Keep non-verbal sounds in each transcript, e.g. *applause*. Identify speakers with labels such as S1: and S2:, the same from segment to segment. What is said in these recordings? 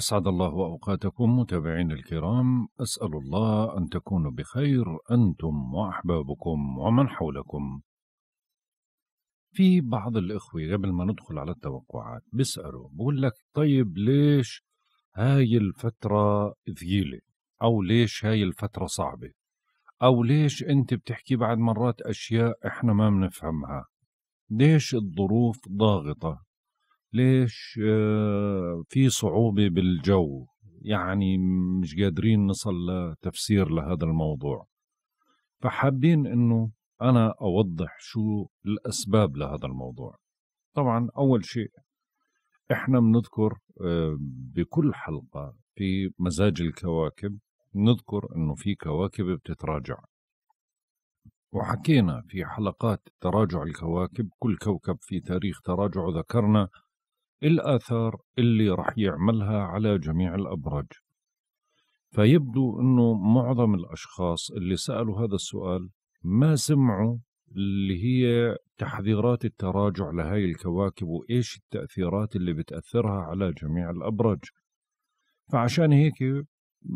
S1: أسعد الله أوقاتكم متابعين الكرام أسأل الله أن تكونوا بخير أنتم وأحبابكم ومن حولكم في بعض الإخوة قبل ما ندخل على التوقعات بيسألوا بقول لك طيب ليش هاي الفترة ثقيلة أو ليش هاي الفترة صعبة أو ليش أنت بتحكي بعد مرات أشياء إحنا ما بنفهمها ليش الظروف ضاغطة ليش آه، في صعوبة بالجو يعني مش قادرين نصل لتفسير لهذا الموضوع فحابين انه انا اوضح شو الاسباب لهذا الموضوع طبعا اول شيء احنا بنذكر آه، بكل حلقه في مزاج الكواكب نذكر انه في كواكب بتتراجع وحكينا في حلقات تراجع الكواكب كل كوكب في تاريخ تراجعه ذكرنا الآثار اللي رح يعملها على جميع الأبراج فيبدو أنه معظم الأشخاص اللي سألوا هذا السؤال ما سمعوا اللي هي تحذيرات التراجع لهاي الكواكب وإيش التأثيرات اللي بتأثرها على جميع الأبراج فعشان هيك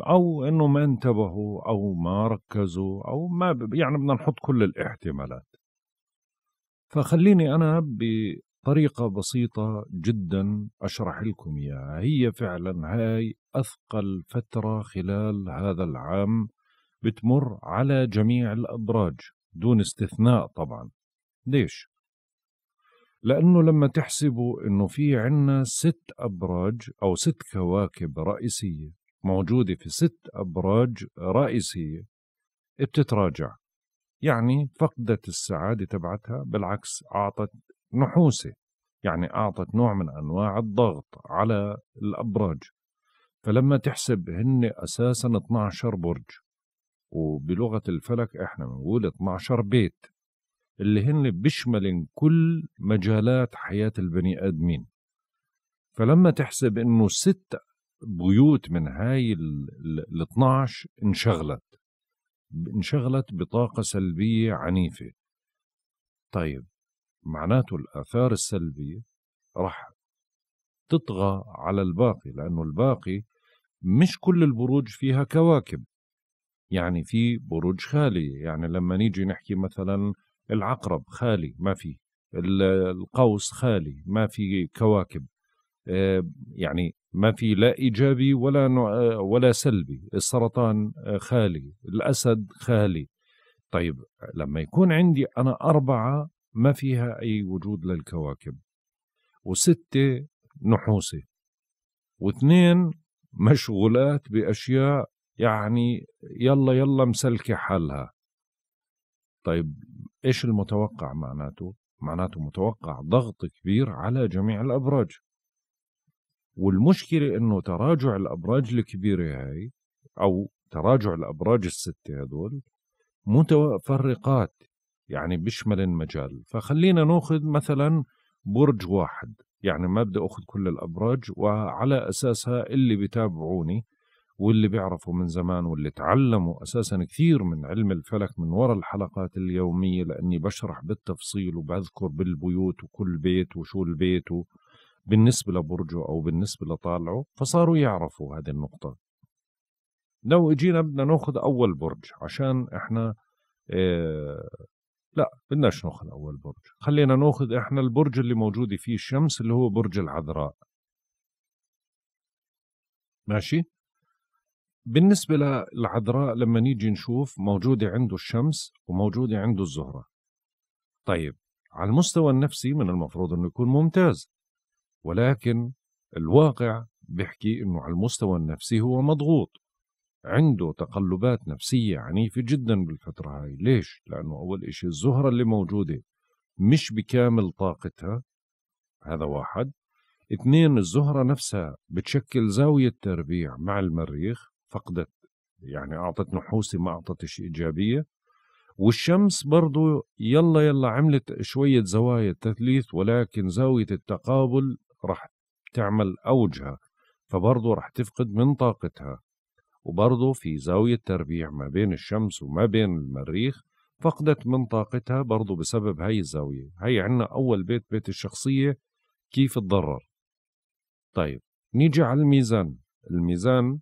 S1: أو أنه ما انتبهوا أو ما ركزوا أو ما يعني بدنا نحط كل الاحتمالات فخليني أنا طريقة بسيطة جدا أشرح لكم إياها هي فعلا هاي أثقل فترة خلال هذا العام بتمر على جميع الأبراج دون استثناء طبعا ليش؟ لأنه لما تحسبوا أنه في عنا ست أبراج أو ست كواكب رئيسية موجودة في ست أبراج رئيسية بتتراجع يعني فقدت السعادة تبعتها بالعكس أعطت نحوسه يعني أعطت نوع من أنواع الضغط على الأبراج فلما تحسب هن أساسا 12 برج وبلغة الفلك إحنا بنقول 12 بيت اللي هن بيشمل كل مجالات حياة البني آدمين فلما تحسب إنه ست بيوت من هاي ال 12 انشغلت انشغلت بطاقة سلبية عنيفة طيب معناته الآثار السلبية رح تطغى على الباقي لأنه الباقي مش كل البروج فيها كواكب يعني في بروج خالية يعني لما نيجي نحكي مثلا العقرب خالي ما في القوس خالي ما في كواكب آه، يعني ما في لا ايجابي ولا آه، ولا سلبي السرطان آه، خالي الاسد خالي طيب لما يكون عندي انا اربعه ما فيها أي وجود للكواكب وستة نحوسة واثنين مشغولات بأشياء يعني يلا يلا مسلكة حالها طيب إيش المتوقع معناته؟ معناته متوقع ضغط كبير على جميع الأبراج والمشكلة أنه تراجع الأبراج الكبيرة هاي أو تراجع الأبراج الستة هذول متفرقات يعني بيشمل المجال فخلينا ناخذ مثلا برج واحد يعني ما بدي اخذ كل الابراج وعلى اساسها اللي بيتابعوني واللي بيعرفوا من زمان واللي تعلموا اساسا كثير من علم الفلك من وراء الحلقات اليوميه لاني بشرح بالتفصيل وبذكر بالبيوت وكل بيت وشو البيت بالنسبه لبرجه او بالنسبه لطالعه فصاروا يعرفوا هذه النقطه لو اجينا بدنا ناخذ اول برج عشان احنا آه، لا بدناش ناخذ اول برج خلينا ناخذ احنا البرج اللي موجوده فيه الشمس اللي هو برج العذراء ماشي بالنسبة للعذراء لما نيجي نشوف موجودة عنده الشمس وموجودة عنده الزهرة طيب على المستوى النفسي من المفروض أنه يكون ممتاز ولكن الواقع بيحكي أنه على المستوى النفسي هو مضغوط عنده تقلبات نفسية عنيفة جدا بالفترة هاي ليش؟ لأنه أول إشي الزهرة اللي موجودة مش بكامل طاقتها هذا واحد اثنين الزهرة نفسها بتشكل زاوية تربيع مع المريخ فقدت يعني أعطت نحوسة ما أعطتش إيجابية والشمس برضو يلا يلا عملت شوية زوايا تثليث ولكن زاوية التقابل رح تعمل أوجها فبرضو رح تفقد من طاقتها وبرضه في زاوية تربيع ما بين الشمس وما بين المريخ فقدت من طاقتها برضه بسبب هاي الزاوية هاي عنا أول بيت بيت الشخصية كيف تضرر طيب نيجي على الميزان الميزان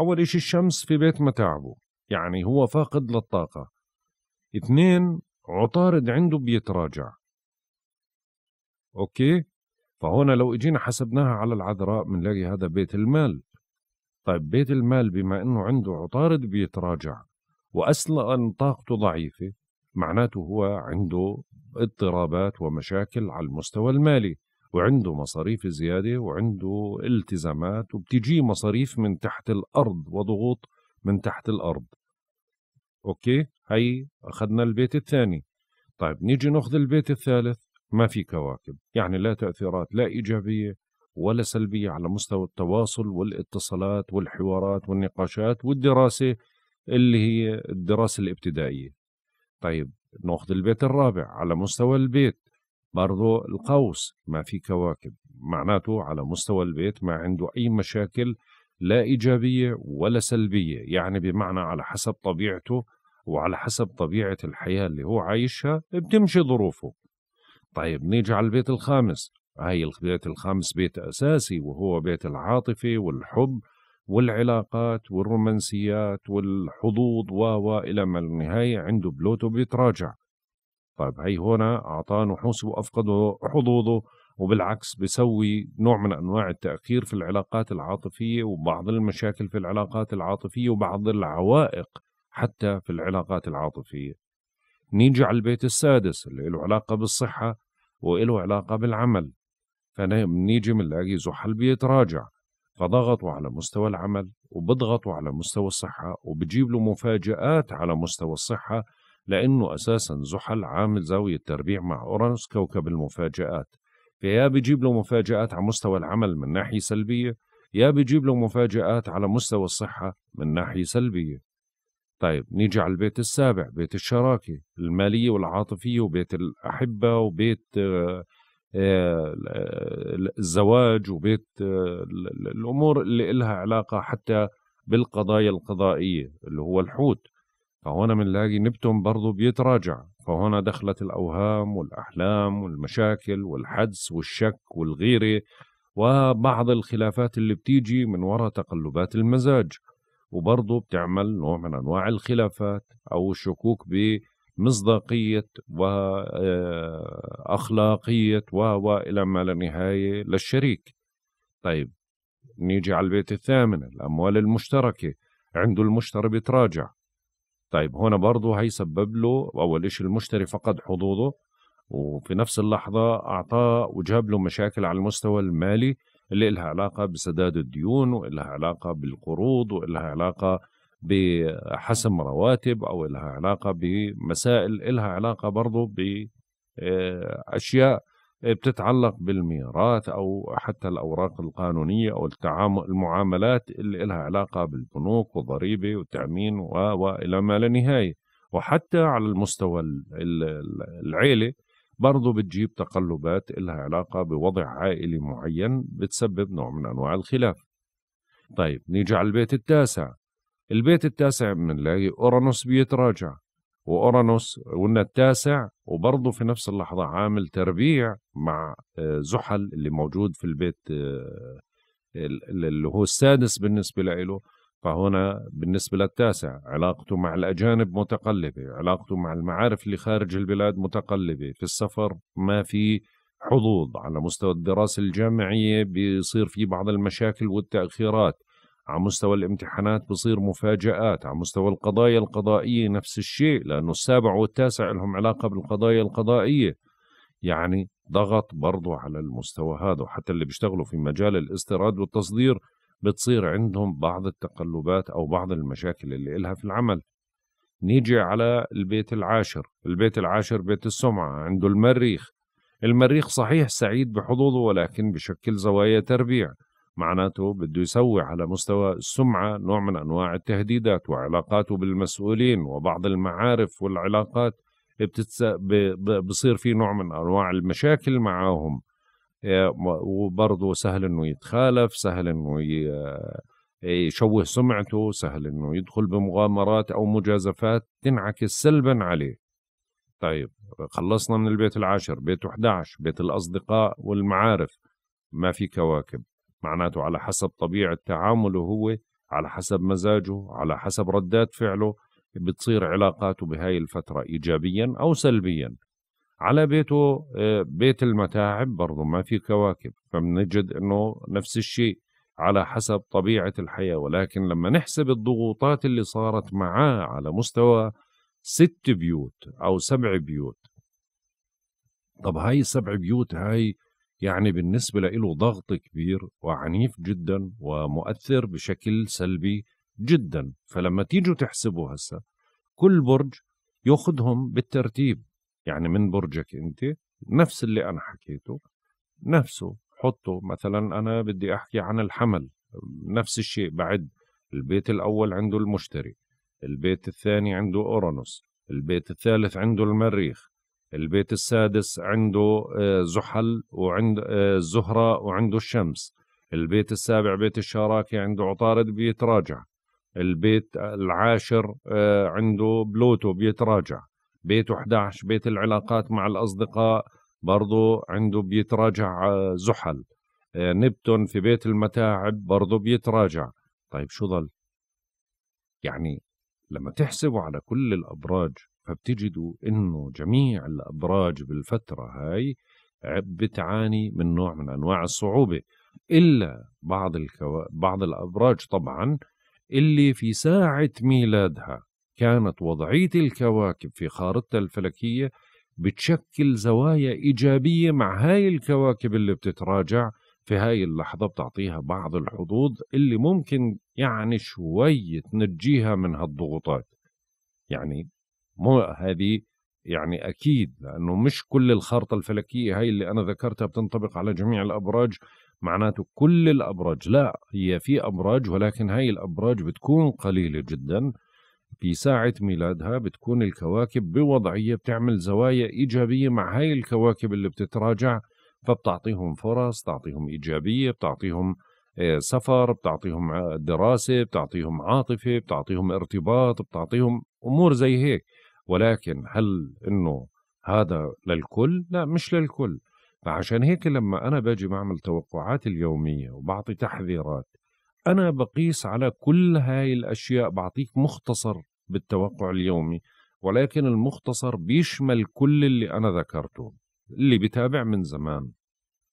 S1: أول إشي الشمس في بيت متاعبه يعني هو فاقد للطاقة اثنين عطارد عنده بيتراجع أوكي فهون لو اجينا حسبناها على العذراء بنلاقي هذا بيت المال طيب بيت المال بما أنه عنده عطارد بيتراجع وأصلا طاقته ضعيفة معناته هو عنده اضطرابات ومشاكل على المستوى المالي وعنده مصاريف زيادة وعنده التزامات وبتجي مصاريف من تحت الأرض وضغوط من تحت الأرض أوكي هي أخذنا البيت الثاني طيب نيجي ناخذ البيت الثالث ما في كواكب يعني لا تأثيرات لا إيجابية ولا سلبية على مستوى التواصل والاتصالات والحوارات والنقاشات والدراسة اللي هي الدراسة الابتدائية طيب ناخذ البيت الرابع على مستوى البيت برضو القوس ما في كواكب معناته على مستوى البيت ما عنده أي مشاكل لا إيجابية ولا سلبية يعني بمعنى على حسب طبيعته وعلى حسب طبيعة الحياة اللي هو عايشها بتمشي ظروفه طيب نيجي على البيت الخامس هاي البيت الخامس بيت أساسي وهو بيت العاطفة والحب والعلاقات والرومانسيات والحظوظ و إلى ما النهاية عنده بلوتو بيتراجع طيب هاي هنا أعطاه نحوسه وأفقده حظوظه وبالعكس بسوي نوع من أنواع التأخير في العلاقات العاطفية وبعض المشاكل في العلاقات العاطفية وبعض العوائق حتى في العلاقات العاطفية نيجي على البيت السادس اللي له علاقة بالصحة وإله علاقة بالعمل فأنا بنلاقي زحل بيتراجع فضغطوا على مستوى العمل وبضغطوا على مستوى الصحة وبجيب له مفاجآت على مستوى الصحة لأنه أساسا زحل عامل زاوية تربيع مع أورانوس كوكب المفاجآت فيا بجيب له مفاجآت على مستوى العمل من ناحية سلبية يا بجيب له مفاجآت على مستوى الصحة من ناحية سلبية طيب نيجي على البيت السابع بيت الشراكة المالية والعاطفية وبيت الأحبة وبيت آه آه، الزواج وبيت آه، الامور اللي لها علاقه حتى بالقضايا القضائيه اللي هو الحوت فهنا بنلاقي نبتون برضه بيتراجع فهنا دخلت الاوهام والاحلام والمشاكل والحدس والشك والغيره وبعض الخلافات اللي بتيجي من وراء تقلبات المزاج وبرضه بتعمل نوع من انواع الخلافات او الشكوك ب مصداقية وأخلاقية آه، و إلى ما لا نهاية للشريك طيب نيجي على البيت الثامن الأموال المشتركة عنده المشتري بيتراجع طيب هنا برضه هيسبب له أول شيء المشتري فقد حظوظه وفي نفس اللحظة أعطاه وجاب له مشاكل على المستوى المالي اللي لها علاقة بسداد الديون وإلها علاقة بالقروض وإلها علاقة بحسم رواتب او لها علاقه بمسائل لها علاقه برضه آه، باشياء بتتعلق بالميراث او حتى الاوراق القانونيه او التعامل المعاملات اللي لها علاقه بالبنوك والضريبه والتامين والى ما لا نهايه وحتى على المستوى العيله برضه بتجيب تقلبات لها علاقه بوضع عائلي معين بتسبب نوع من انواع الخلاف. طيب نيجي على البيت التاسع البيت التاسع بنلاقي أورانوس بيتراجع وأورانوس قلنا التاسع وبرضه في نفس اللحظة عامل تربيع مع آه، زحل اللي موجود في البيت آه، اللي هو السادس بالنسبة له فهنا بالنسبة للتاسع علاقته مع الأجانب متقلبة علاقته مع المعارف اللي خارج البلاد متقلبة في السفر ما في حظوظ على مستوى الدراسة الجامعية بيصير في بعض المشاكل والتأخيرات على مستوى الامتحانات بصير مفاجآت على مستوى القضايا القضائية نفس الشيء لأنه السابع والتاسع لهم علاقة بالقضايا القضائية يعني ضغط برضو على المستوى هذا وحتى اللي بيشتغلوا في مجال الاستيراد والتصدير بتصير عندهم بعض التقلبات أو بعض المشاكل اللي إلها في العمل نيجي على البيت العاشر البيت العاشر بيت السمعة عنده المريخ المريخ صحيح سعيد بحظوظه ولكن بشكل زوايا تربيع معناته بده يسوي على مستوى السمعة نوع من أنواع التهديدات وعلاقاته بالمسؤولين وبعض المعارف والعلاقات بتتس... بصير في نوع من أنواع المشاكل معاهم آه، وبرضه سهل انه يتخالف سهل انه آه، يشوه سمعته سهل انه يدخل بمغامرات او مجازفات تنعكس سلبا عليه طيب خلصنا من البيت العاشر بيت 11 بيت الاصدقاء والمعارف ما في كواكب معناته على حسب طبيعة تعامله هو على حسب مزاجه على حسب ردات فعله بتصير علاقاته بهاي الفترة إيجابيا أو سلبيا على بيته آه، بيت المتاعب برضه ما في كواكب فبنجد أنه نفس الشيء على حسب طبيعة الحياة ولكن لما نحسب الضغوطات اللي صارت معاه على مستوى ست بيوت أو سبع بيوت طب هاي السبع بيوت هاي يعني بالنسبة له ضغط كبير وعنيف جدا ومؤثر بشكل سلبي جدا فلما تيجوا تحسبوا هسا كل برج ياخذهم بالترتيب يعني من برجك انت نفس اللي انا حكيته نفسه حطه مثلا انا بدي احكي عن الحمل نفس الشيء بعد البيت الاول عنده المشتري البيت الثاني عنده اورانوس البيت الثالث عنده المريخ البيت السادس عنده آه، زحل وعند آه، الزهرة وعنده الشمس البيت السابع بيت الشراكة عنده عطارد بيتراجع البيت العاشر آه، عنده بلوتو بيتراجع بيت 11 بيت العلاقات مع الأصدقاء برضه عنده بيتراجع زحل نبتون في بيت المتاعب برضه بيتراجع طيب شو ظل؟ يعني لما تحسبوا على كل الأبراج فبتجدوا انه جميع الابراج بالفتره هاي بتعاني من نوع من انواع الصعوبه الا بعض الكو... بعض الابراج طبعا اللي في ساعه ميلادها كانت وضعيه الكواكب في خارطتها الفلكيه بتشكل زوايا ايجابيه مع هاي الكواكب اللي بتتراجع في هاي اللحظه بتعطيها بعض الحظوظ اللي ممكن يعني شوي تنجيها من هالضغوطات يعني مو هذه يعني اكيد لانه مش كل الخارطه الفلكيه هي اللي انا ذكرتها بتنطبق على جميع الابراج معناته كل الابراج لا هي في ابراج ولكن هاي الابراج بتكون قليله جدا في ساعة ميلادها بتكون الكواكب بوضعية بتعمل زوايا إيجابية مع هاي الكواكب اللي بتتراجع فبتعطيهم فرص تعطيهم إيجابية بتعطيهم آه، سفر بتعطيهم آه، دراسة بتعطيهم عاطفة بتعطيهم ارتباط بتعطيهم أمور زي هيك ولكن هل انه هذا للكل؟ لا مش للكل فعشان هيك لما انا باجي بعمل توقعاتي اليوميه وبعطي تحذيرات انا بقيس على كل هاي الاشياء بعطيك مختصر بالتوقع اليومي ولكن المختصر بيشمل كل اللي انا ذكرته اللي بتابع من زمان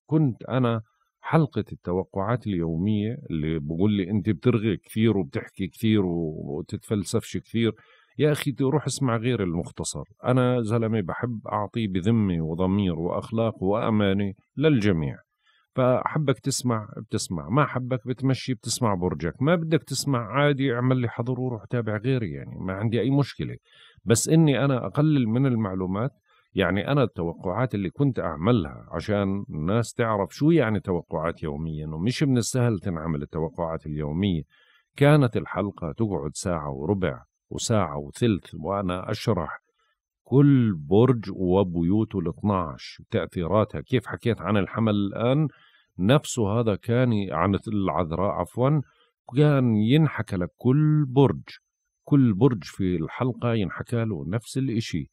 S1: كنت انا حلقة التوقعات اليومية اللي بقول لي أنت بترغي كثير وبتحكي كثير وتتفلسفش كثير يا أخي روح اسمع غير المختصر أنا زلمة بحب اعطي بذمة وضمير وأخلاق وأمانة للجميع فحبك تسمع بتسمع ما حبك بتمشي بتسمع برجك ما بدك تسمع عادي اعمل لي حضر وروح تابع غيري يعني ما عندي أي مشكلة بس إني أنا أقلل من المعلومات يعني أنا التوقعات اللي كنت أعملها عشان الناس تعرف شو يعني توقعات يوميا ومش من السهل تنعمل التوقعات اليومية كانت الحلقة تقعد ساعة وربع وساعة وثلث وأنا أشرح كل برج وبيوته ال 12 تأثيراتها كيف حكيت عن الحمل الآن نفسه هذا كان عن العذراء عفوا كان ينحكى لكل برج كل برج في الحلقة ينحكى له نفس الإشي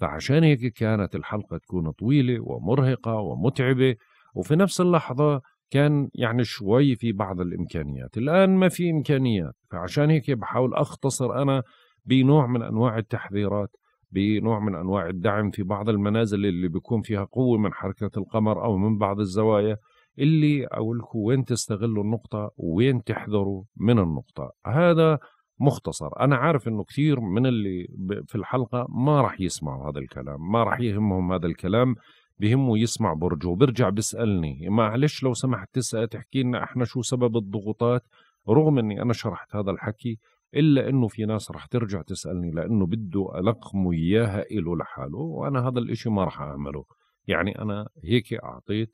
S1: فعشان هيك كانت الحلقة تكون طويلة ومرهقة ومتعبة وفي نفس اللحظة كان يعني شوي في بعض الإمكانيات الآن ما في إمكانيات فعشان هيك بحاول أختصر أنا بنوع من انواع التحذيرات بنوع من انواع الدعم في بعض المنازل اللي بيكون فيها قوه من حركه القمر او من بعض الزوايا اللي اقول لكم وين تستغلوا النقطه وين تحذروا من النقطه هذا مختصر انا عارف انه كثير من اللي في الحلقه ما راح يسمعوا هذا الكلام ما راح يهمهم هذا الكلام بهمه يسمع برجه وبرجع بيسالني معلش لو سمحت تسأل تحكي لنا احنا شو سبب الضغوطات رغم اني انا شرحت هذا الحكي الا انه في ناس رح ترجع تسالني لانه بده القمه اياها له لحاله وانا هذا الاشي ما رح اعمله يعني انا هيك اعطيت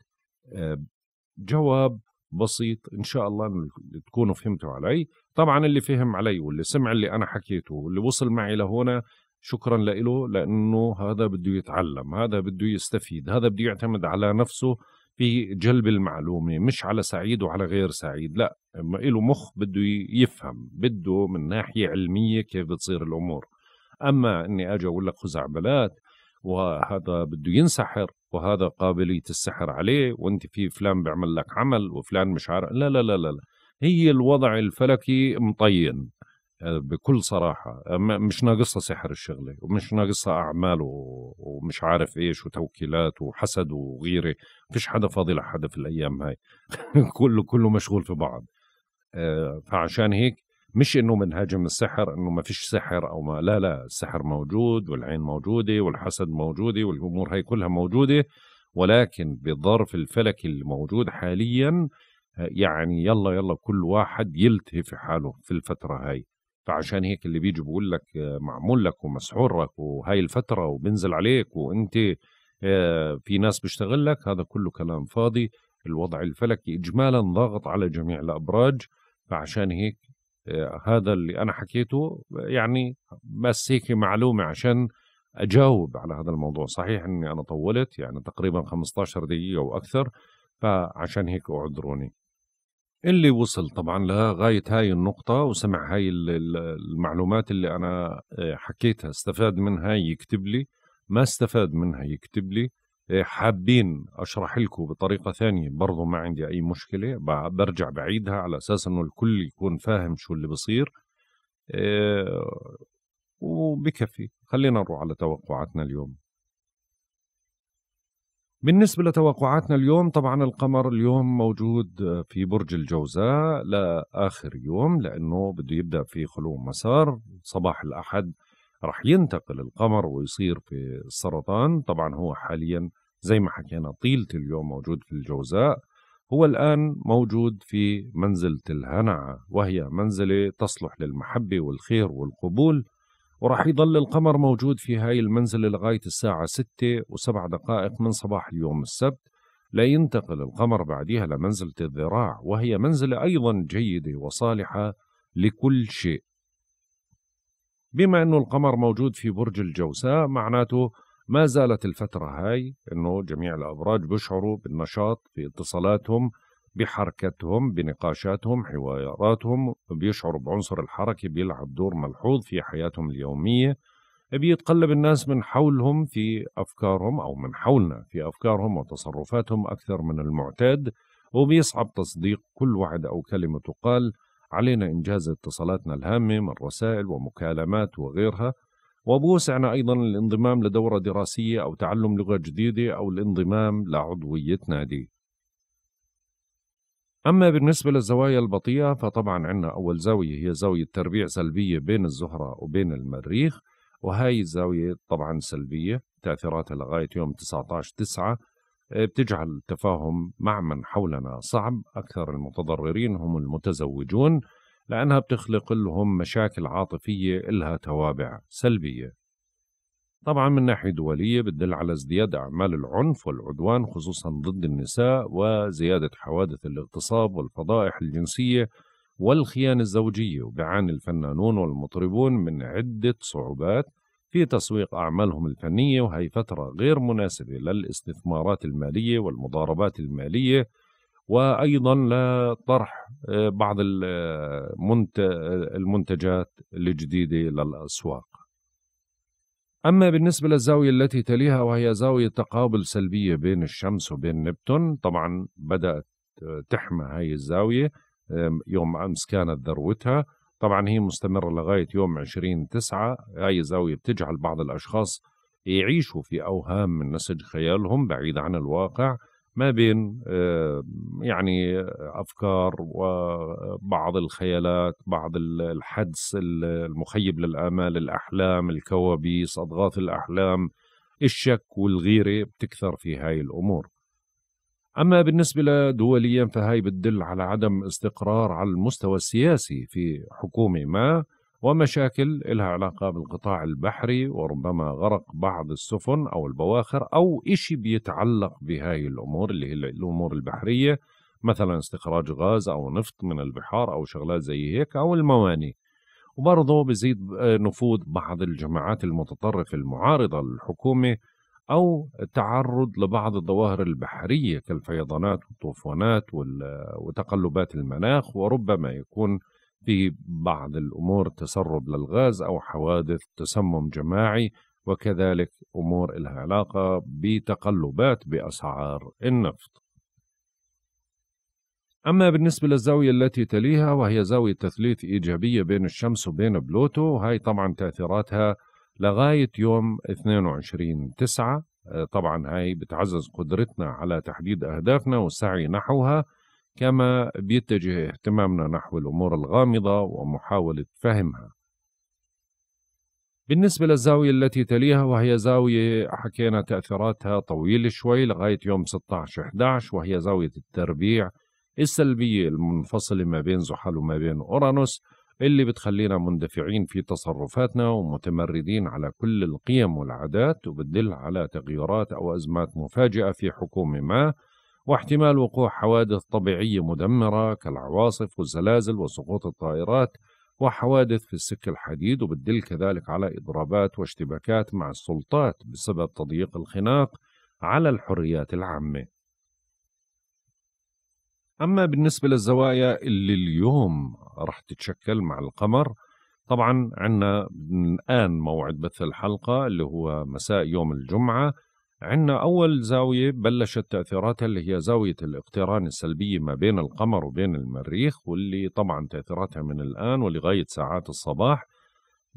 S1: آه، جواب بسيط ان شاء الله تكونوا فهمتوا علي طبعا اللي فهم علي واللي سمع اللي انا حكيته واللي وصل معي لهنا شكرا له لانه هذا بده يتعلم هذا بده يستفيد هذا بده يعتمد على نفسه في جلب المعلومه مش على سعيد وعلى غير سعيد لا له مخ بده يفهم بده من ناحيه علميه كيف بتصير الامور اما اني اجي اقول لك خزعبلات وهذا بده ينسحر وهذا قابليه السحر عليه وانت في فلان بيعمل لك عمل وفلان مش عارف لا لا لا لا, لا. هي الوضع الفلكي مطين بكل صراحة مش ناقصها سحر الشغلة ومش ناقصها أعمال ومش عارف إيش وتوكيلات وحسد وغيرة فيش حدا فاضي لحدا في الأيام هاي *laughs* كله كله مشغول في بعض آه، فعشان هيك مش انه منهاجم السحر انه ما فيش سحر او ما لا لا السحر موجود والعين موجوده والحسد موجوده والامور هاي كلها موجوده ولكن بالظرف الفلكي الموجود حاليا يعني يلا يلا كل واحد يلتهي في حاله في الفتره هاي فعشان هيك اللي بيجي بقول لك آه، معمول لك ومسحور لك وهاي الفتره وبنزل عليك وانت آه، في ناس بيشتغل لك هذا كله كلام فاضي الوضع الفلكي اجمالا ضاغط على جميع الابراج فعشان هيك آه، هذا اللي انا حكيته يعني بس هيك معلومه عشان اجاوب على هذا الموضوع صحيح اني انا طولت يعني تقريبا 15 دقيقه واكثر فعشان هيك اعذروني اللي وصل طبعا لغاية هاي النقطة وسمع هاي المعلومات اللي أنا آه، حكيتها استفاد منها يكتب لي ما استفاد منها يكتب لي آه، حابين أشرح لكم بطريقة ثانية برضو ما عندي أي مشكلة برجع بعيدها على أساس أنه الكل يكون فاهم شو اللي بصير آه، وبكفي خلينا نروح على توقعاتنا اليوم بالنسبة لتوقعاتنا اليوم طبعا القمر اليوم موجود في برج الجوزاء لآخر يوم لأنه بده يبدأ في خلو مسار صباح الأحد رح ينتقل القمر ويصير في السرطان طبعا هو حاليا زي ما حكينا طيلة اليوم موجود في الجوزاء هو الآن موجود في منزلة الهنعة وهي منزلة تصلح للمحبة والخير والقبول وراح يضل القمر موجود في هاي المنزلة لغاية الساعة 6 و7 دقائق من صباح اليوم السبت لا ينتقل القمر بعدها لمنزلة الذراع وهي منزلة أيضا جيدة وصالحة لكل شيء بما أنه القمر موجود في برج الجوزاء معناته ما زالت الفترة هاي أنه جميع الأبراج بيشعروا بالنشاط في اتصالاتهم بحركتهم بنقاشاتهم حواراتهم بيشعروا بعنصر الحركة بيلعب دور ملحوظ في حياتهم اليومية بيتقلب الناس من حولهم في أفكارهم أو من حولنا في أفكارهم وتصرفاتهم أكثر من المعتاد وبيصعب تصديق كل وعد أو كلمة تقال علينا إنجاز اتصالاتنا الهامة من رسائل ومكالمات وغيرها وبوسعنا أيضا الانضمام لدورة دراسية أو تعلم لغة جديدة أو الانضمام لعضوية نادي أما بالنسبة للزوايا البطيئة فطبعا عندنا أول زاوية هي زاوية تربيع سلبية بين الزهرة وبين المريخ وهي الزاوية طبعا سلبية تأثيراتها لغاية يوم 19 9 آه، بتجعل التفاهم مع من حولنا صعب أكثر المتضررين هم المتزوجون لأنها بتخلق لهم مشاكل عاطفية إلها توابع سلبية طبعا من ناحية دولية بتدل على ازدياد أعمال العنف والعدوان خصوصا ضد النساء وزيادة حوادث الاغتصاب والفضائح الجنسية والخيانة الزوجية وبيعاني الفنانون والمطربون من عدة صعوبات في تسويق أعمالهم الفنية وهي فترة غير مناسبة للاستثمارات المالية والمضاربات المالية وأيضا لطرح آه، بعض آه، آه، المنتجات الجديدة للأسواق أما بالنسبة للزاوية التي تليها وهي زاوية تقابل سلبية بين الشمس وبين نبتون طبعا بدأت آه، تحمى هاي الزاوية يوم أمس كانت ذروتها طبعا هي مستمرة لغاية يوم 20 تسعة هاي الزاوية بتجعل بعض الأشخاص يعيشوا في أوهام من نسج خيالهم بعيد عن الواقع ما بين آه، يعني افكار وبعض الخيالات بعض الحدس المخيب للامال الاحلام الكوابيس اضغاث الاحلام الشك والغيره بتكثر في هاي الامور اما بالنسبه لدوليا فهي بتدل على عدم استقرار على المستوى السياسي في حكومه ما ومشاكل لها علاقة بالقطاع البحري وربما غرق بعض السفن أو البواخر أو إشي بيتعلق بهاي الأمور اللي هي الأمور البحرية مثلا استخراج غاز أو نفط من البحار أو شغلات زي هيك أو المواني وبرضه بزيد آه، نفوذ بعض الجماعات المتطرفة المعارضة للحكومة أو التعرض لبعض الظواهر البحرية كالفيضانات والطوفانات وتقلبات المناخ وربما يكون في بعض الأمور تسرب للغاز أو حوادث تسمم جماعي وكذلك أمور لها علاقة بتقلبات بأسعار النفط أما بالنسبة للزاوية التي تليها وهي زاوية تثليث إيجابية بين الشمس وبين بلوتو هاي طبعا تأثيراتها لغاية يوم 22 تسعة آه، طبعا هاي بتعزز قدرتنا على تحديد أهدافنا والسعي نحوها كما بيتجه اهتمامنا نحو الأمور الغامضة ومحاولة فهمها بالنسبة للزاوية التي تليها وهي زاوية حكينا تأثيراتها طويلة شوي لغاية يوم 16-11 وهي زاوية التربيع السلبية المنفصلة ما بين زحل وما بين أورانوس اللي بتخلينا مندفعين في تصرفاتنا ومتمردين على كل القيم والعادات وبتدل على تغيرات أو أزمات مفاجئة في حكومة ما واحتمال وقوع حوادث طبيعية مدمرة كالعواصف والزلازل وسقوط الطائرات وحوادث في السك الحديد وبتدل كذلك على إضرابات واشتباكات مع السلطات بسبب تضييق الخناق على الحريات العامة أما بالنسبة للزوايا اللي اليوم رح تتشكل مع القمر طبعا عنا من الآن موعد بث الحلقة اللي هو مساء يوم الجمعة عندنا أول زاوية بلشت تأثيراتها اللي هي زاوية الاقتران السلبية ما بين القمر وبين المريخ واللي طبعا تأثيراتها من الآن ولغاية ساعات الصباح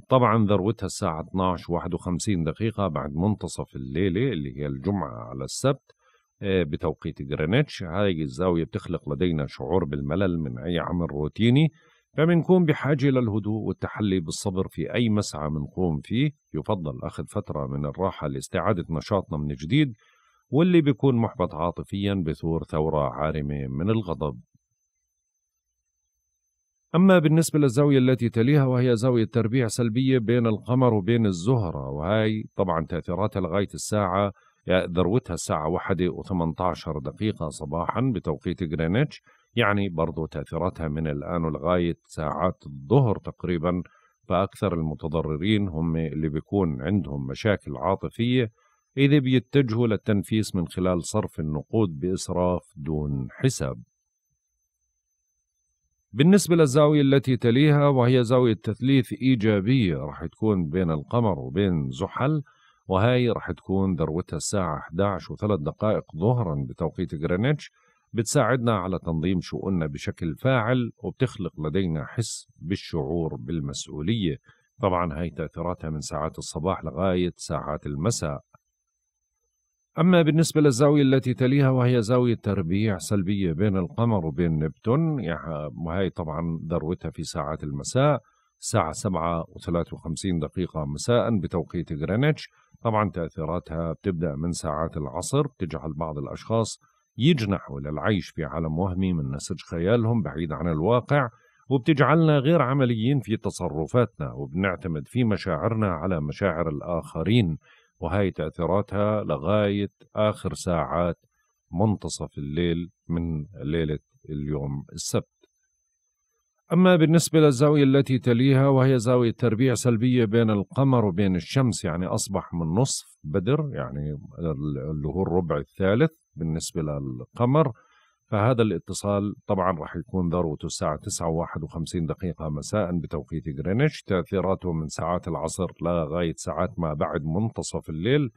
S1: طبعا ذروتها الساعة 12.51 دقيقة بعد منتصف الليلة اللي هي الجمعة على السبت آه، بتوقيت غرينتش هاي الزاوية بتخلق لدينا شعور بالملل من أي عمل روتيني فبنكون بحاجة للهدوء والتحلي بالصبر في أي مسعى بنقوم فيه يفضل أخذ فترة من الراحة لاستعادة نشاطنا من جديد واللي بيكون محبط عاطفيا بثور ثورة عارمة من الغضب أما بالنسبة للزاوية التي تليها وهي زاوية تربيع سلبية بين القمر وبين الزهرة وهي طبعا تأثيراتها لغاية الساعة ذروتها الساعة 1 و18 دقيقة صباحا بتوقيت غرينتش يعني برضو تأثيراتها من الآن ولغاية ساعات الظهر تقريبا فأكثر المتضررين هم اللي بيكون عندهم مشاكل عاطفية إذا بيتجهوا للتنفيس من خلال صرف النقود بإسراف دون حساب بالنسبة للزاوية التي تليها وهي زاوية تثليث إيجابية راح تكون بين القمر وبين زحل وهي راح تكون ذروتها الساعة 11 وثلاث دقائق ظهرا بتوقيت غرينتش بتساعدنا على تنظيم شؤوننا بشكل فاعل وبتخلق لدينا حس بالشعور بالمسؤولية طبعا هاي تأثيراتها من ساعات الصباح لغاية ساعات المساء أما بالنسبة للزاوية التي تليها وهي زاوية تربيع سلبية بين القمر وبين نبتون وهي طبعا ذروتها في ساعات المساء الساعة 7 و53 دقيقة مساء بتوقيت غرينتش طبعا تأثيراتها بتبدأ من ساعات العصر بتجعل بعض الأشخاص يجنحوا للعيش في عالم وهمي من نسج خيالهم بعيد عن الواقع وبتجعلنا غير عمليين في تصرفاتنا وبنعتمد في مشاعرنا على مشاعر الآخرين وهي تأثيراتها لغاية آخر ساعات منتصف الليل من ليلة اليوم السبت أما بالنسبة للزاوية التي تليها وهي زاوية تربيع سلبية بين القمر وبين الشمس يعني أصبح من نصف بدر يعني اللي هو الربع الثالث بالنسبة للقمر فهذا الاتصال طبعا راح يكون ذروته الساعة 9 و51 دقيقة مساء بتوقيت غرينتش تأثيراته من ساعات العصر لغاية ساعات ما بعد منتصف الليل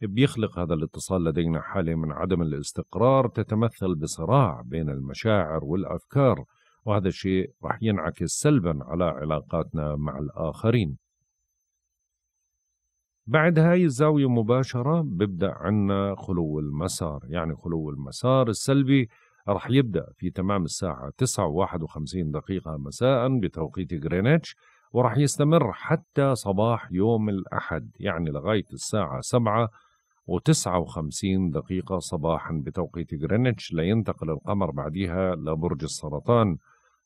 S1: بيخلق هذا الاتصال لدينا حالة من عدم الاستقرار تتمثل بصراع بين المشاعر والأفكار وهذا الشيء راح ينعكس سلبا على علاقاتنا مع الآخرين بعد هاي الزاوية مباشرة ببدأ عنا خلو المسار يعني خلو المسار السلبي رح يبدأ في تمام الساعة 9 51 دقيقة مساء بتوقيت غرينتش ورح يستمر حتى صباح يوم الأحد يعني لغاية الساعة 7 و59 دقيقة صباحا بتوقيت غرينتش لينتقل القمر بعدها لبرج السرطان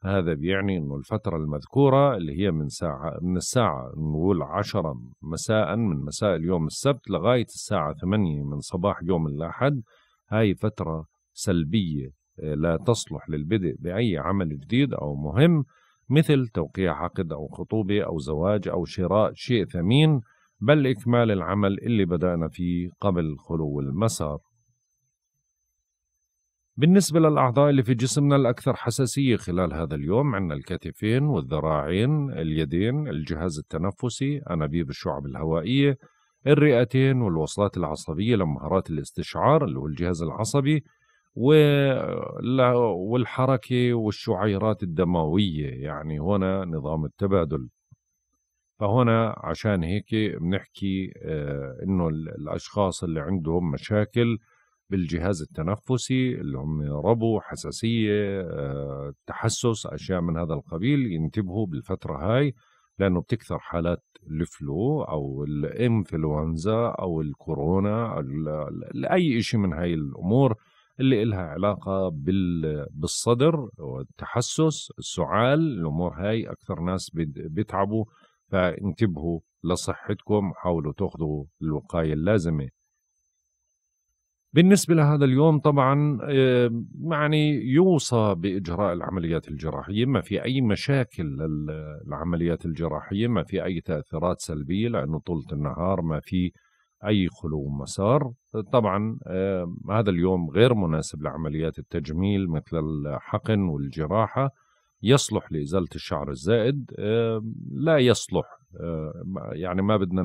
S1: هذا بيعني انه الفترة المذكورة اللي هي من ساعة من الساعة نقول 10 مساء من مساء اليوم السبت لغاية الساعة 8 من صباح يوم الأحد هاي فترة سلبية آه، لا تصلح للبدء بأي عمل جديد أو مهم مثل توقيع عقد أو خطوبة أو زواج أو شراء شيء ثمين بل إكمال العمل اللي بدأنا فيه قبل خلو المسار بالنسبة للأعضاء اللي في جسمنا الأكثر حساسية خلال هذا اليوم عندنا الكتفين والذراعين اليدين الجهاز التنفسي أنابيب الشعب الهوائية الرئتين والوصلات العصبية لمهارات الاستشعار اللي هو الجهاز العصبي والحركة والشعيرات الدموية يعني هنا نظام التبادل فهنا عشان هيك بنحكي آه، انه الاشخاص اللي عندهم مشاكل بالجهاز التنفسي اللي هم ربو حساسية آه، تحسس أشياء من هذا القبيل ينتبهوا بالفترة هاي لأنه بتكثر حالات الفلو أو الإنفلونزا أو الكورونا أو أي شيء من هاي الأمور اللي إلها علاقة بالصدر والتحسس السعال الأمور هاي أكثر ناس بيتعبوا فانتبهوا لصحتكم حاولوا تاخذوا الوقاية اللازمة بالنسبة لهذا اليوم طبعا آه، يعني يوصى بإجراء العمليات الجراحية ما في أي مشاكل للعمليات الجراحية ما في أي تأثيرات سلبية لأنه طولة النهار ما في أي خلو مسار طبعا آه، هذا اليوم غير مناسب لعمليات التجميل مثل الحقن والجراحة يصلح لإزالة الشعر الزائد آه، لا يصلح يعني ما بدنا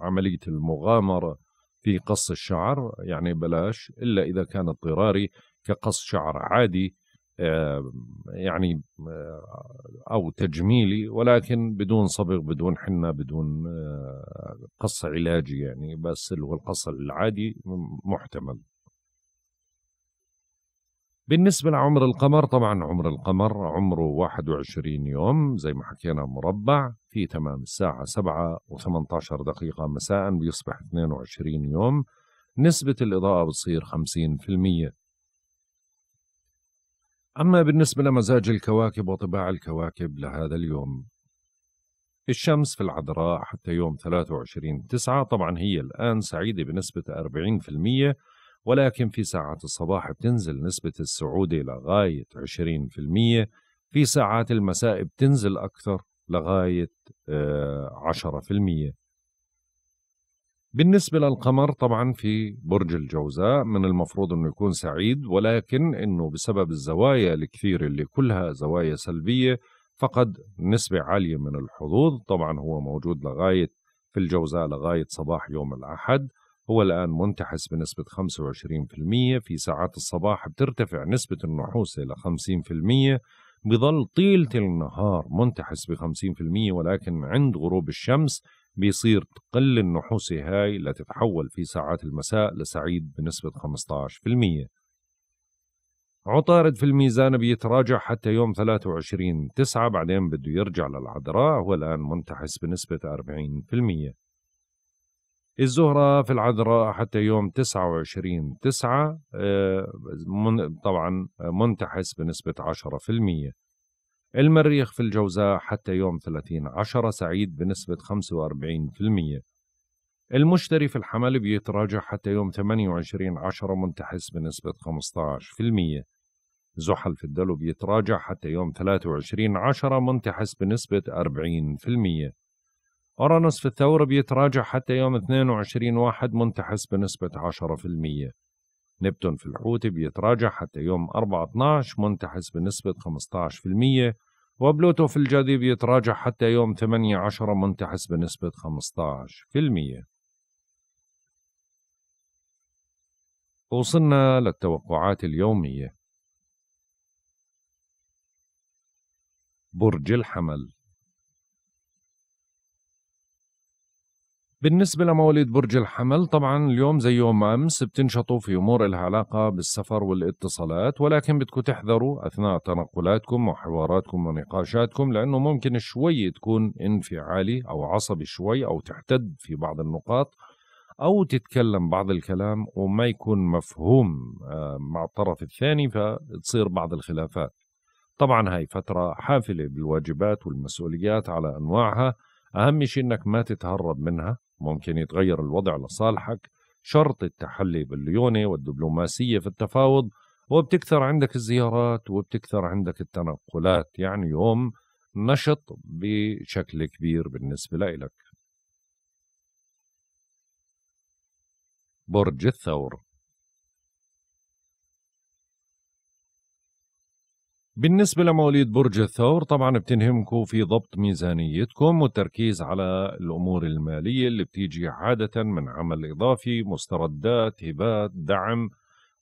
S1: عملية المغامرة في قص الشعر يعني بلاش إلا إذا كان اضطراري كقص شعر عادي يعني آه، أو تجميلي ولكن بدون صبغ بدون حنة بدون آه، قص علاجي يعني بس اللي هو القص العادي محتمل بالنسبة لعمر القمر طبعا عمر القمر عمره 21 يوم زي ما حكينا مربع في تمام الساعة 7 و18 دقيقة مساء بيصبح 22 يوم نسبة الإضاءة بتصير 50% أما بالنسبة لمزاج الكواكب وطباع الكواكب لهذا اليوم الشمس في العذراء حتى يوم 23 9 طبعا هي الآن سعيدة بنسبة 40% ولكن في ساعات الصباح بتنزل نسبة السعودي لغاية 20% في ساعات المساء بتنزل أكثر لغاية 10% آه، بالنسبة للقمر طبعا في برج الجوزاء من المفروض أنه يكون سعيد ولكن أنه بسبب الزوايا الكثير اللي كلها زوايا سلبية فقد نسبة عالية من الحظوظ طبعا هو موجود لغاية في الجوزاء لغاية صباح يوم الأحد هو الآن منتحس بنسبة 25% في ساعات الصباح بترتفع نسبة النحوس إلى 50% بظل طيلة النهار منتحس ب 50% ولكن عند غروب الشمس بيصير تقل النحوس هاي لتتحول في ساعات المساء لسعيد بنسبة 15% عطارد في الميزان بيتراجع حتى يوم 23 9 بعدين بده يرجع للعذراء هو الآن منتحس بنسبة 40% الزهرة في العذراء حتى يوم 29 تسعة آه، من طبعا منتحس بنسبة 10% المريخ في الجوزاء حتى يوم 30 10 سعيد بنسبة 45% المشتري في الحمل بيتراجع حتى يوم 28 10 منتحس بنسبة 15% زحل في الدلو بيتراجع حتى يوم 23 10 منتحس بنسبة 40% أورانوس في الثورة بيتراجع حتى يوم 22 واحد منتحس بنسبة 10% نبتون في الحوت بيتراجع حتى يوم 4 12 منتحس بنسبة 15% وبلوتو في الجدي بيتراجع حتى يوم 8 10 منتحس بنسبة 15% وصلنا للتوقعات اليومية برج الحمل بالنسبة لمواليد برج الحمل طبعا اليوم زي يوم أمس بتنشطوا في أمور لها علاقة بالسفر والاتصالات ولكن بدكم تحذروا أثناء تنقلاتكم وحواراتكم ونقاشاتكم لأنه ممكن شوي تكون انفعالي أو عصبي شوي أو تحتد في بعض النقاط أو تتكلم بعض الكلام وما يكون مفهوم آه، مع الطرف الثاني فتصير بعض الخلافات طبعا هاي فترة حافلة بالواجبات والمسؤوليات على أنواعها أهم شيء أنك ما تتهرب منها ممكن يتغير الوضع لصالحك شرط التحلي بالليونة والدبلوماسية في التفاوض وبتكثر عندك الزيارات وبتكثر عندك التنقلات يعني يوم نشط بشكل كبير بالنسبة لإلك برج الثور بالنسبة لمواليد برج الثور طبعا بتنهمكم في ضبط ميزانيتكم والتركيز على الأمور المالية اللي بتيجي عادة من عمل إضافي مستردات هبات دعم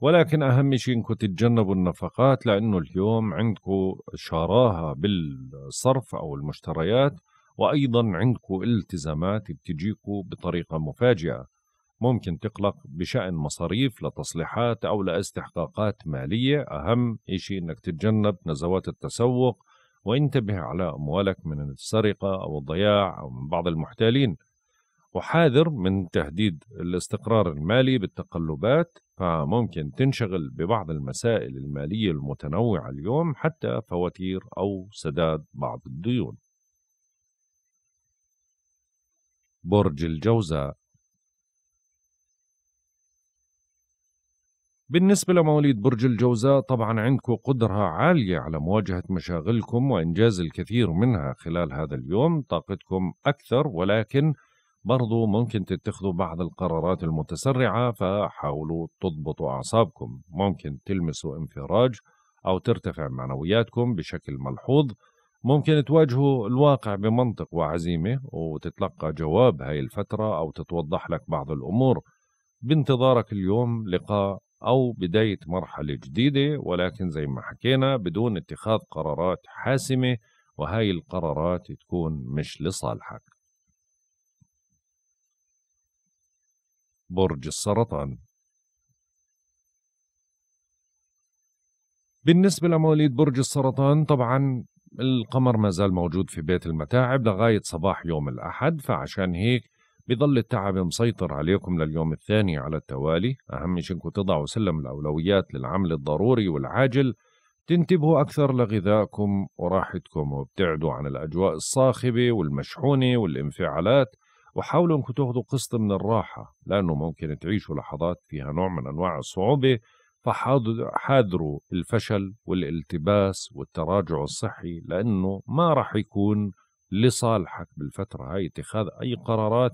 S1: ولكن أهم شيء إنكم تتجنبوا النفقات لأنه اليوم عندكم شراها بالصرف أو المشتريات وأيضا عندكم التزامات بتجيكم بطريقة مفاجئة ممكن تقلق بشأن مصاريف لتصليحات أو لاستحقاقات مالية أهم إشي أنك تتجنب نزوات التسوق وانتبه على أموالك من السرقة أو الضياع أو من بعض المحتالين وحاذر من تهديد الاستقرار المالي بالتقلبات فممكن تنشغل ببعض المسائل المالية المتنوعة اليوم حتى فواتير أو سداد بعض الديون برج الجوزاء بالنسبة لمواليد برج الجوزاء طبعا عندكم قدرة عالية على مواجهة مشاغلكم وإنجاز الكثير منها خلال هذا اليوم طاقتكم أكثر ولكن برضو ممكن تتخذوا بعض القرارات المتسرعة فحاولوا تضبطوا أعصابكم ممكن تلمسوا انفراج أو ترتفع معنوياتكم بشكل ملحوظ ممكن تواجهوا الواقع بمنطق وعزيمة وتتلقى جواب هاي الفترة أو تتوضح لك بعض الأمور بانتظارك اليوم لقاء أو بداية مرحلة جديدة ولكن زي ما حكينا بدون اتخاذ قرارات حاسمة وهاي القرارات تكون مش لصالحك برج السرطان بالنسبة لمواليد برج السرطان طبعا القمر ما زال موجود في بيت المتاعب لغاية صباح يوم الأحد فعشان هيك بظل التعب مسيطر عليكم لليوم الثاني على التوالي أهم شيء أنكم تضعوا سلم الأولويات للعمل الضروري والعاجل تنتبهوا أكثر لغذائكم وراحتكم وابتعدوا عن الأجواء الصاخبة والمشحونة والانفعالات وحاولوا أنكم تاخذوا قسط من الراحة لأنه ممكن تعيشوا لحظات فيها نوع من أنواع الصعوبة فحاذروا الفشل والالتباس والتراجع الصحي لأنه ما راح يكون لصالحك بالفترة هاي اتخاذ أي قرارات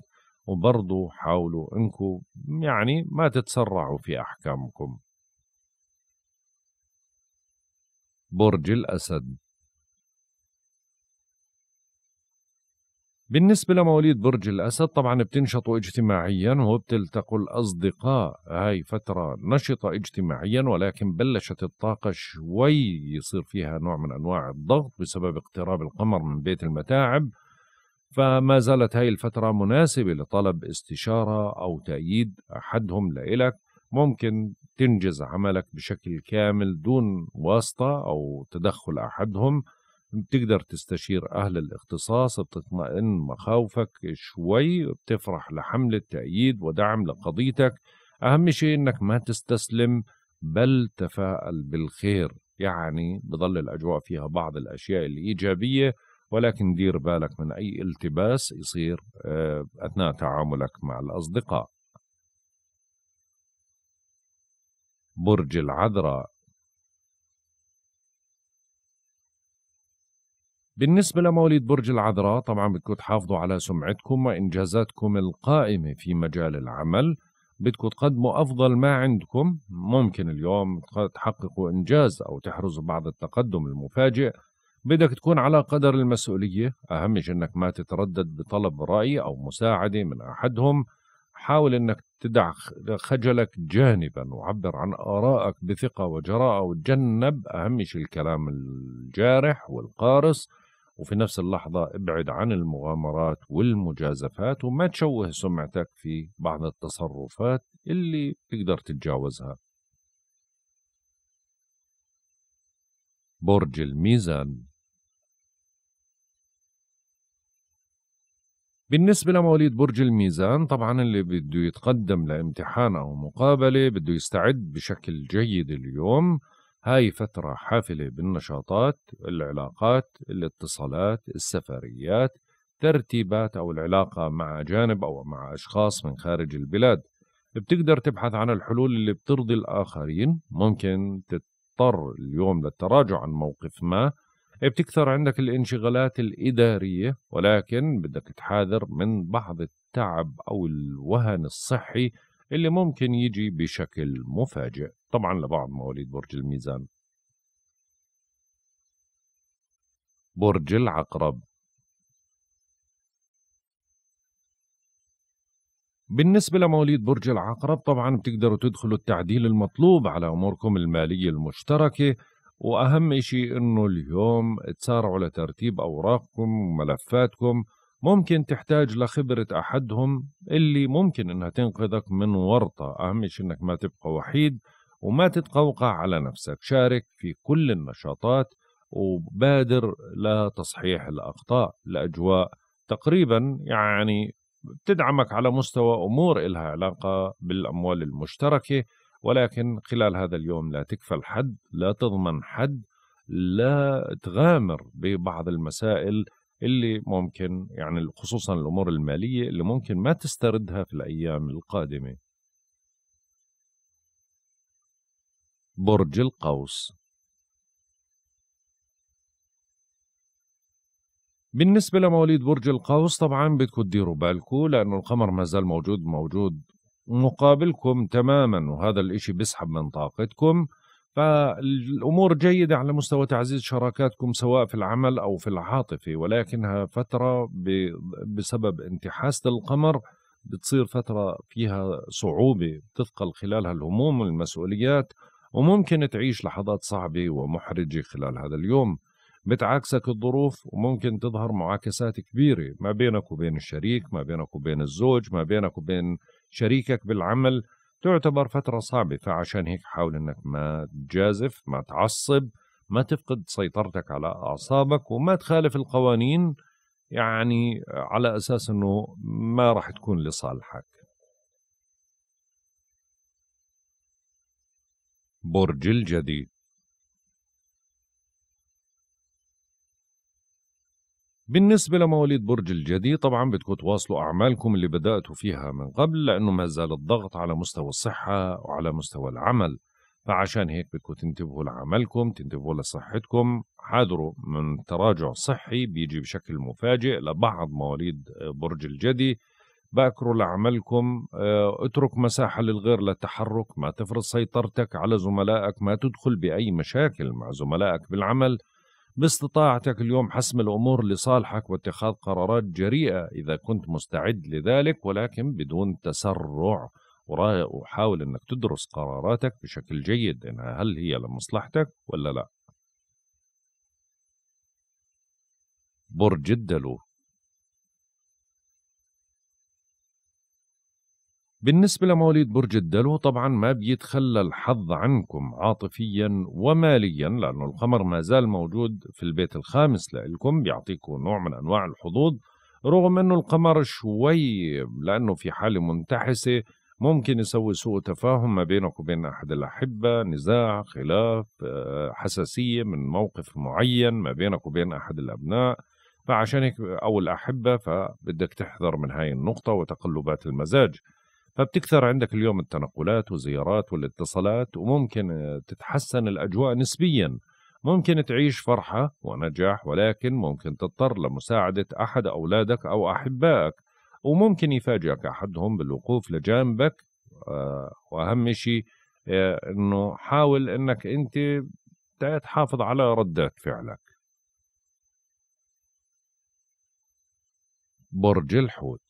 S1: وبرضو حاولوا انكم يعني ما تتسرعوا في احكامكم برج الاسد بالنسبة لمواليد برج الأسد طبعا بتنشطوا اجتماعيا وبتلتقوا الأصدقاء هاي فترة نشطة اجتماعيا ولكن بلشت الطاقة شوي يصير فيها نوع من أنواع الضغط بسبب اقتراب القمر من بيت المتاعب فما زالت هاي الفترة مناسبة لطلب استشارة أو تأييد أحدهم لإلك ممكن تنجز عملك بشكل كامل دون واسطة أو تدخل أحدهم بتقدر تستشير أهل الاختصاص بتطمئن مخاوفك شوي بتفرح لحملة تأييد ودعم لقضيتك أهم شيء إنك ما تستسلم بل تفاءل بالخير يعني بضل الأجواء فيها بعض الأشياء الإيجابية ولكن دير بالك من أي التباس يصير آه، أثناء تعاملك مع الأصدقاء برج العذراء بالنسبة لمواليد برج العذراء طبعا بدكم تحافظوا على سمعتكم وإنجازاتكم القائمة في مجال العمل بدكم تقدموا أفضل ما عندكم ممكن اليوم تحققوا إنجاز أو تحرزوا بعض التقدم المفاجئ بدك تكون على قدر المسؤولية أهم شيء أنك ما تتردد بطلب رأي أو مساعدة من أحدهم حاول أنك تدع خجلك جانبا وعبر عن آرائك بثقة وجراءة وتجنب أهم شيء الكلام الجارح والقارص وفي نفس اللحظة ابعد عن المغامرات والمجازفات وما تشوه سمعتك في بعض التصرفات اللي تقدر تتجاوزها برج الميزان بالنسبة لمواليد برج الميزان طبعا اللي بده يتقدم لامتحان أو مقابلة بده يستعد بشكل جيد اليوم هاي فترة حافلة بالنشاطات العلاقات الاتصالات السفريات ترتيبات أو العلاقة مع جانب أو مع أشخاص من خارج البلاد بتقدر تبحث عن الحلول اللي بترضي الآخرين ممكن تضطر اليوم للتراجع عن موقف ما إيه، بتكثر عندك الانشغالات الإدارية ولكن بدك تحاذر من بعض التعب أو الوهن الصحي اللي ممكن يجي بشكل مفاجئ طبعا لبعض مواليد برج الميزان برج العقرب بالنسبة لمواليد برج العقرب طبعا بتقدروا تدخلوا التعديل المطلوب على أموركم المالية المشتركة وأهم شيء أنه اليوم تسارعوا لترتيب أوراقكم وملفاتكم ممكن تحتاج لخبرة أحدهم اللي ممكن أنها تنقذك من ورطة أهم شيء أنك ما تبقى وحيد وما تتقوقع على نفسك شارك في كل النشاطات وبادر لتصحيح الأخطاء لأجواء تقريبا يعني بتدعمك على مستوى أمور إلها علاقة بالأموال المشتركة ولكن خلال هذا اليوم لا تكفل حد لا تضمن حد لا تغامر ببعض المسائل اللي ممكن يعني خصوصا الامور الماليه اللي ممكن ما تستردها في الايام القادمه. برج القوس بالنسبة لمواليد برج القوس طبعا بدكم تديروا بالكم لأنه القمر ما زال موجود موجود مقابلكم تماما وهذا الإشي بيسحب من طاقتكم فالأمور جيدة على مستوى تعزيز شراكاتكم سواء في العمل أو في العاطفة ولكنها فترة بسبب انتحاسة القمر بتصير فترة فيها صعوبة تثقل خلالها الهموم والمسؤوليات وممكن تعيش لحظات صعبة ومحرجة خلال هذا اليوم بتعاكسك الظروف وممكن تظهر معاكسات كبيرة ما بينك وبين الشريك ما بينك وبين الزوج ما بينك وبين شريكك بالعمل تعتبر فترة صعبة فعشان هيك حاول انك ما تجازف ما تعصب ما تفقد سيطرتك على أعصابك وما تخالف القوانين يعني على أساس أنه ما راح تكون لصالحك برج الجديد بالنسبة لمواليد برج الجدي طبعا بدكم تواصلوا أعمالكم اللي بدأتوا فيها من قبل لأنه ما زال الضغط على مستوى الصحة وعلى مستوى العمل فعشان هيك بدكم تنتبهوا لعملكم تنتبهوا لصحتكم حاذروا من تراجع صحي بيجي بشكل مفاجئ لبعض مواليد آه، برج الجدي باكروا لعملكم آه، اترك مساحة للغير للتحرك ما تفرض سيطرتك على زملائك ما تدخل بأي مشاكل مع زملائك بالعمل باستطاعتك اليوم حسم الأمور لصالحك واتخاذ قرارات جريئة إذا كنت مستعد لذلك ولكن بدون تسرع وحاول أنك تدرس قراراتك بشكل جيد إنها هل هي لمصلحتك ولا لا برج الدلو بالنسبة لمواليد برج الدلو طبعا ما بيتخلى الحظ عنكم عاطفيا وماليا لأنه القمر ما زال موجود في البيت الخامس لإلكم بيعطيكم نوع من أنواع الحظوظ رغم أنه القمر شوي لأنه في حالة منتحسة ممكن يسوي سوء تفاهم ما بينك وبين أحد الأحبة نزاع خلاف آه، حساسية من موقف معين ما بينك وبين أحد الأبناء فعشان هيك أو الأحبة فبدك تحذر من هاي النقطة وتقلبات المزاج فبتكثر عندك اليوم التنقلات والزيارات والاتصالات وممكن تتحسن الأجواء نسبيا ممكن تعيش فرحة ونجاح ولكن ممكن تضطر لمساعدة أحد أولادك أو أحبائك وممكن يفاجئك أحدهم بالوقوف لجانبك آه، وأهم شيء آه، أنه حاول أنك أنت تحافظ على ردات فعلك برج الحوت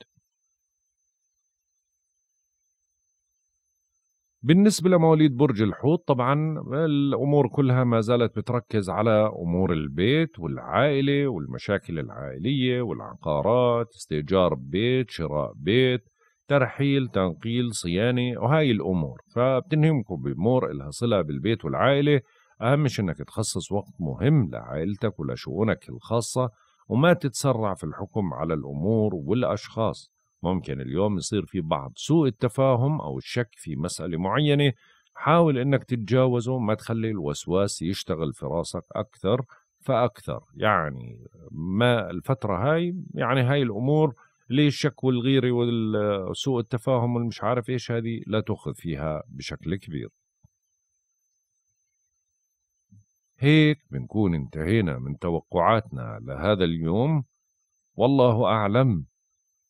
S1: بالنسبة لمواليد برج الحوت طبعا الأمور كلها ما زالت بتركز على أمور البيت والعائلة والمشاكل العائلية والعقارات استئجار بيت شراء بيت ترحيل تنقيل صيانة وهاي الأمور فبتنهمكم بأمور إلها صلة بالبيت والعائلة أهم شيء إنك تخصص وقت مهم لعائلتك ولشؤونك الخاصة وما تتسرع في الحكم على الأمور والأشخاص ممكن اليوم يصير في بعض سوء التفاهم أو الشك في مسألة معينة حاول أنك تتجاوزه ما تخلي الوسواس يشتغل في راسك أكثر فأكثر يعني ما الفترة هاي يعني هاي الأمور ليه الشك والغيرة وسوء التفاهم والمش عارف إيش هذه لا تأخذ فيها بشكل كبير هيك بنكون انتهينا من توقعاتنا لهذا اليوم والله أعلم